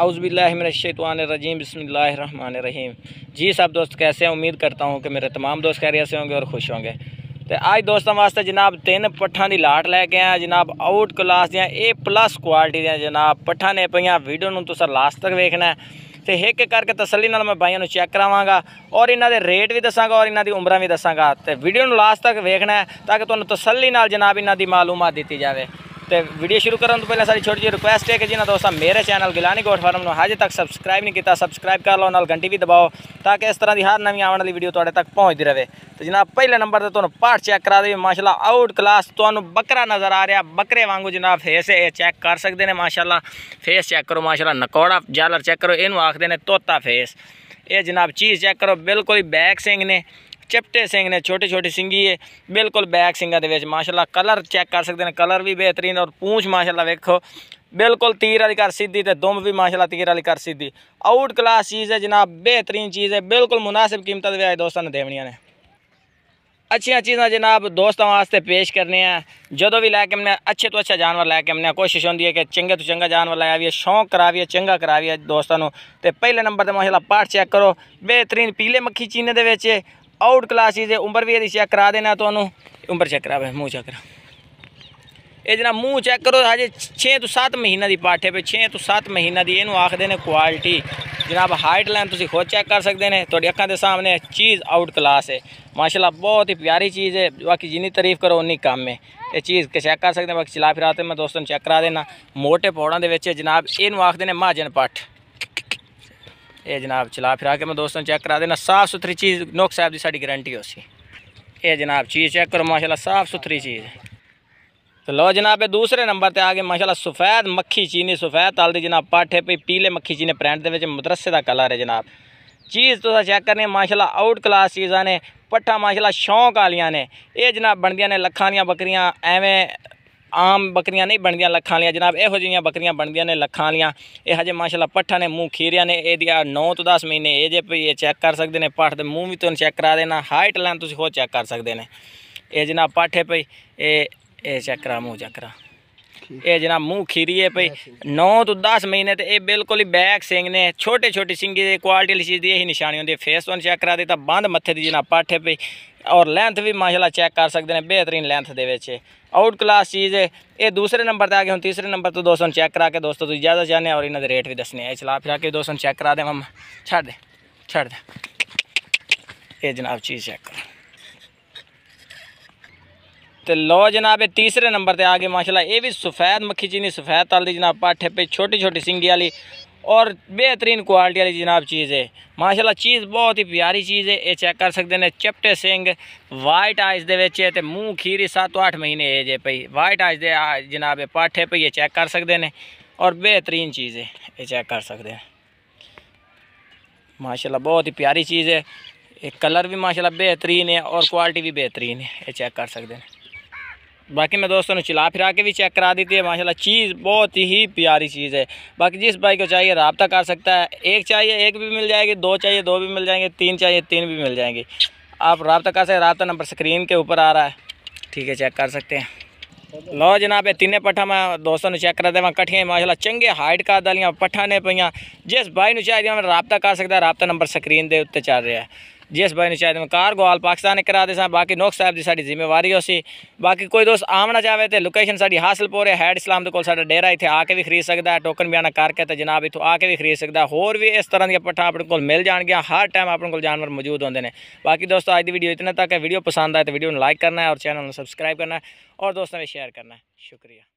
अउज़बिल्लिमिनशैतवानरजीम बसमीम जी सब दोस्त कैसे हैं उम्मीद करता हूँ कि मेरे तमाम दोस्त खैरियत से होंगे और खुश होंगे तो अज दोस्तों वास्ते जनाब तीन पट्ठा की लाट लैके आए जनाब आउट क्लास दियाँ ए प्लस क्वालिटी दनाब जनाब ने पीडियो वीडियो में तुसा लास्ट तक वेखना है तो एक एक करके तसली न मैं भाइयों चैक करावगा और इन्होंने रेट भी दसागा और इन्हों की उम्र भी दसागा तो वीडियो लास्ट तक वेखना है ताकि तसली नाल जनाब इन्हों की मालूम दी जाए ਤੇ ਵੀਡੀਓ ਸ਼ੁਰੂ ਕਰਨ ਤੋਂ ਪਹਿਲਾਂ ਸਾਰੀ ਛੋਟੀ ਜਿਹੀ ਰਿਕੁਐਸਟ ਹੈ ਕਿ ਜਿਨ੍ਹਾਂ ਦੋਸਤਾਂ ਮੇਰੇ ਚੈਨਲ ਗਿਲਾਨੀ ਗੋਟ ਫਾਰਮ ਨੂੰ ਹਜੇ ਤੱਕ ਸਬਸਕ੍ਰਾਈਬ ਨਹੀਂ ਕੀਤਾ ਸਬਸਕ੍ਰਾਈਬ ਕਰ ਲਓ ਨਾਲ ਘੰਟੀ ਵੀ ਦਬਾਓ ਤਾਂ ਕਿ ਇਸ ਤਰ੍ਹਾਂ ਦੀ ਹਰ ਨਵੀਂ ਆਉਣ ਵਾਲੀ ਵੀਡੀਓ ਤੁਹਾਡੇ ਤੱਕ ਪਹੁੰਚਦੀ ਰਹੇ ਤੇ ਜਨਾਬ ਪਹਿਲੇ ਨੰਬਰ ਤੇ ਤੁਹਾਨੂੰ ਪਾਠ ਚੈੱਕ ਕਰਾ ਦੇ ਮਾਸ਼ਾਅੱਲਾ ਆਊਟ ਕਲਾਸ ਤੁਹਾਨੂੰ ਬੱਕਰਾ ਨਜ਼ਰ ਆ ਰਿਹਾ ਬੱਕਰੇ ਵਾਂਗੂ ਜਨਾਬ ਫੇਸ ਇਹ ਚੈੱਕ ਕਰ ਸਕਦੇ ਨੇ ਮਾਸ਼ਾਅੱਲਾ ਫੇਸ ਚੈੱਕ ਕਰੋ ਮਾਸ਼ਾਅੱਲਾ ਨਕੋੜਾ ਜਾਲਰ ਚੈੱਕ ਕਰੋ ਇਹਨੂੰ ਆਖਦੇ ਨੇ ਤੋਤਾ ਫੇਸ ਇਹ ਜਨਾਬ ਚੀਜ਼ ਚੈੱਕ ਕਰੋ ਬਿਲਕੁਲ ਹੀ ਬੈਕ ਸਿੰਗ ਨੇ ਚਿਪਟੇ ਸਿੰਘ ਨੇ ਛੋਟੇ ਛੋਟੇ ਸਿੰਗੀਏ ਬਿਲਕੁਲ ਬੈਕ ਸਿੰਘਾਂ ਦੇ ਵਿੱਚ ਮਾਸ਼ਾਅੱਲਾ ਕਲਰ ਚੈੱਕ ਕਰ ਸਕਦੇ ਨੇ ਕਲਰ ਵੀ ਬਿਹਤਰੀਨ ਔਰ ਪੂੰਛ ਮਾਸ਼ਾਅੱਲਾ ਵੇਖੋ ਬਿਲਕੁਲ ਤੀਰ ਵਾਲੀ ਕਰ ਸਿੱਧੀ ਤੇ ਦੁੰਬ ਵੀ ਮਾਸ਼ਾਅੱਲਾ ਤੀਰ ਵਾਲੀ ਕਰ ਸਿੱਧੀ ਆਊਟ ਕਲਾਸ ਚੀਜ਼ ਹੈ ਜਨਾਬ ਬਿਹਤਰੀਨ ਚੀਜ਼ ਹੈ ਬਿਲਕੁਲ ਮناسب ਕੀਮਤਾਂ ਦੇ ਵਿੱਚ ਦੋਸਤਾਂ ਨੇ ਦੇਵਣੀਆਂ ਨੇ ਅੱਛੀਆਂ ਚੀਜ਼ਾਂ ਜਨਾਬ ਦੋਸਤਾਂ ਵਾਸਤੇ ਪੇਸ਼ ਕਰਨੇ ਆ ਜਦੋਂ ਵੀ ਲੈ ਕੇ ਮੈਂ ਅੱਛੇ ਤੋਂ ਅੱਛਾ ਜਾਨਵਰ ਲੈ ਕੇ ਮੈਂ ਕੋਸ਼ਿਸ਼ ਹੁੰਦੀ ਹੈ ਕਿ ਚੰਗੇ ਤੋਂ ਚੰਗਾ ਜਾਨਵਰ ਲੈ ਆਵੀਏ ਸ਼ੌਂਕ ਕਰਾਵੀਏ ਚੰਗਾ ਕਰਾਵੀਏ ਦੋਸਤਾਂ ਨੂੰ ਤੇ ਪਹਿਲੇ ਨੰਬਰ ਤੇ ਮਾਸ਼ਾਅੱਲਾ ਪਾਠ ਚੈੱਕ ਕਰੋ ਬਿਹਤਰੀਨ ਪੀਲੇ ਮੱਖੀ ਚੀਨੇ ਦੇ ਵਿੱਚ आउट क्लासिस है उम्र भी यदि चेक करा देना तो उम्र चेक करा मूँह चेक करा ये जना मूँह चेक करो हजे छे तो सत्त महीना की पाठे पे छे तो सत्त महीना की इनू आखते हैं क्वालिटी जनाब हाइट लाइन तुम खुद चेक कर सकते हैं थोड़ी अखा के सामने चीज़ आउट क्लास है माशाला बहुत ही प्यारी चीज़ है बाकी जिनी तारीफ करो उन्नी कम है ये चीज़ चेक कर सकते हैं बाकी चला फिराते मैं दोस्तों चेक करा देना मोटे पौड़ों के जनाब इनू आखते हैं महाजन पट्ठ ਇਹ ਜਨਾਬ ਚਲਾ ਫਿਰਾ ਕੇ ਮੈਂ ਦੋਸਤਾਂ ਚੈੱਕ ਕਰਾ ਦੇਣਾ ਸਾਫ ਸੁਥਰੀ ਚੀਜ਼ ਨੋਕ ਸਾਹਿਬ ਦੀ ਸਾਡੀ ਗਾਰੰਟੀ ਹੋ ਸੀ ਇਹ ਜਨਾਬ ਚੀਜ਼ ਚੈੱਕ ਕਰੋ ਮਾਸ਼ਾਅੱਲਾ ਸਾਫ ਸੁਥਰੀ ਚੀਜ਼ ਤੇ ਲੋ ਜਨਾਬ ਇਹ ਦੂਸਰੇ ਨੰਬਰ ਤੇ ਆ ਗਏ ਮਾਸ਼ਾਅੱਲਾ ਸਫੈਦ ਮੱਖੀ ਚੀਨੀ ਸਫੈਦ ਤਲ ਦੀ ਜਨਾਬ ਪਾਠੇ ਪਈ ਪੀਲੇ ਮੱਖੀ ਚੀਨੀ ਬ੍ਰਾਂਡ ਦੇ ਵਿੱਚ ਮਦਰਸੇ ਦਾ ਕਲਰ ਹੈ ਜਨਾਬ ਚੀਜ਼ ਤੁਸੀਂ ਚੈੱਕ ਕਰਨੇ ਮਾਸ਼ਾਅੱਲਾ ਆਊਟ ਕਲਾਸ ਚੀਜ਼ਾਂ ਨੇ ਪੱਠਾ ਮਾਸ਼ਾਅੱਲਾ ਸ਼ੌਂਕ ਵਾਲੀਆਂ ਨੇ ਇਹ ਜਨਾਬ ਬਣਦੀਆਂ ਨੇ ਲੱਖਾਂ ਦੀਆਂ ਬੱਕਰੀਆਂ ਐਵੇਂ ਆਮ ਬੱਕਰੀਆਂ ਨਹੀਂ ਬਣਦੀਆਂ ਲੱਖਾਂ ਵਾਲੀਆਂ ਜਨਾਬ ਇਹੋ ਜਿਹੀਆਂ ਬੱਕਰੀਆਂ ਬਣਦੀਆਂ ਨੇ ਲੱਖਾਂ ਵਾਲੀਆਂ ਇਹ ਹਜੇ ਮਾਸ਼ਾਅੱਲਾ ਪੱਠਾ ਨੇ ਮੂੰਹ ਖੀਰਿਆ ਨੇ ਇਹਦੀਆਂ 9 ਤੋਂ 10 ਮਹੀਨੇ ਇਹ ਜੇ ਪਈ ਚੈੱਕ ਕਰ ਸਕਦੇ ਨੇ ਪੱਠ ਦੇ ਮੂੰਹ ਵੀ ਤੁਸੀਂ ਚੈੱਕ ਕਰਾ ਦੇਣਾ ਹਾਈਟ ਲੈਣ ਤੁਸੀਂ ਹੋ ਚੈੱਕ ਕਰ ਸਕਦੇ ਨੇ ਇਹ ਜਨਾਬ ਪਾਠੇ ਪਈ ਇਹ ਇਹ ਚੈੱਕ ਕਰਾ ਮੂੰਹ ਚੈੱਕ ਕਰਾ ਇਹ ਜਨਾਬ मुंह ਖੀਰੀਏ ਭਈ 9 ਤੋਂ 10 ਮਹੀਨੇ ਤੇ ਇਹ ਬਿਲਕੁਲ ਹੀ ਬੈਕ ਸਿੰਗ ਨੇ ਛੋਟੇ ਛੋਟੇ ਸਿੰਗੀ ਦੇ ਕੁਆਲਟੀ ਲਈ वाली चीज़ की यही निशानी होंगी फेस वन चेक करा देता बंद मत्थे ਜਨਾਬ ਪਾਠੇ पट्ठ ਔਰ ਲੈਂਥ ਵੀ ਮਾਸ਼ਾਅੱਲਾ ਚੈੱਕ ਕਰ ਸਕਦੇ ਨੇ ਬਿਹਤਰੀਨ ਲੈਂਥ ਦੇ ਵਿੱਚ ਆਊਟ ਕਲਾਸ ਚੀਜ਼ ਹੈ ਇਹ ਦੂਸਰੇ ਨੰਬਰ ਤੇ ਆ ਗਏ ਹੁਣ ਤੀਸਰੇ ਨੰਬਰ ਤੋਂ ਦੋਸਤੋਂ ਚੈੱਕ ਕਰਾ ਕੇ ਦੋਸਤੋ ਤੁਸੀਂ ਜ਼ਿਆਦਾ ਜਾਣੇ ਔਰ ਇਹਨਾਂ ਦੇ ਰੇਟ ਵੀ ਦੱਸਨੇ ਆ ਚਲਾ ਫਿਰਾ ਕੇ ਦੋਸਤੋਂ ਚੈੱਕ ਕਰਾ ਦੇ ਮਮ ਛੱਡ ਦੇ ਛੱਡ ਦੇ ਇਹ ਜਨਾਬ ਚੀਜ਼ ਚੈੱਕ ਕਰੋ तो लो जनाब तीसरे नंबर ते आ गए माशाल्लाह ये भी सफेद मक्खी चीनी सफेद तल दी जनाब पाठे पे छोटी छोटी सिंगी वाली और बेहतरीन क्वालिटी वाली जनाब चीज़ है माशाला चीज़ बहुत ही प्यारी चीज़ है ये चेक कर सकते हैं चपटे सिंग वाइट आइज के तो मूँह खीरी सत्तों अठ महीने है जे पई वाइट आइज जनाब जनाब पाठे पे ये चेक कर सकते हैं और बेहतरीन चीज़ है ये चेक कर सकते हैं माशाला बहुत ही प्यारी चीज़ है कलर भी माशाला बेहतरीन है और क्वालिटी भी बेहतरीन है ये चेक कर सकते हैं बाकी मैं दोस्तों ने चिला फिरा के भी चेक करा दी थी माशाल्लाह चीज़ बहुत ही प्यारी चीज़ है बाकी जिस भाई को चाहिए रबता कर सकता है एक चाहिए एक भी मिल जाएगी दो चाहिए दो भी मिल जाएंगे तीन चाहिए तीन भी मिल जाएंगे आप रबता कर सकते रबता नंबर स्क्रीन के ऊपर आ रहा है ठीक है चेक कर सकते हैं लो जनाब ये तीन पट्ठा मैं दोस्तों ने चेक करा देवा कट्ठियाँ माशाला चंगे हाइट का दलियाँ पट्ठा ने पई जिस भाई ने चाहिए रबता कर सकता है रबता नंबर स्क्रीन के उत्ते चल रहा है जिस भाई ने शायद में कारगोल पाकिस्तान ने करा देसा बाकी नोक साहब की साड़ी जिम्मेवारी हो सी बाकी कोई दोस्त आना चाहे तो लोकेशन साड़ी हासिलपुर है हैड इस्लाम को डेरा इतने आके भी खरीद सकता है टोकन भी आना करके तो जनाब इतों आके भी खरीद सकता होर भी इस तरह दट्ठा अपने को मिल जाएगी हर टाइम अपने को जानवर मौजूद होंगे ने बाकी दोस्तों अज की वीडियो इतना तक है वीडियो पसंद आए तो वीडियो लाइक करना है और चैनल सबसक्राइब करना है और दोस्तों में शेयर करना है शुक्रिया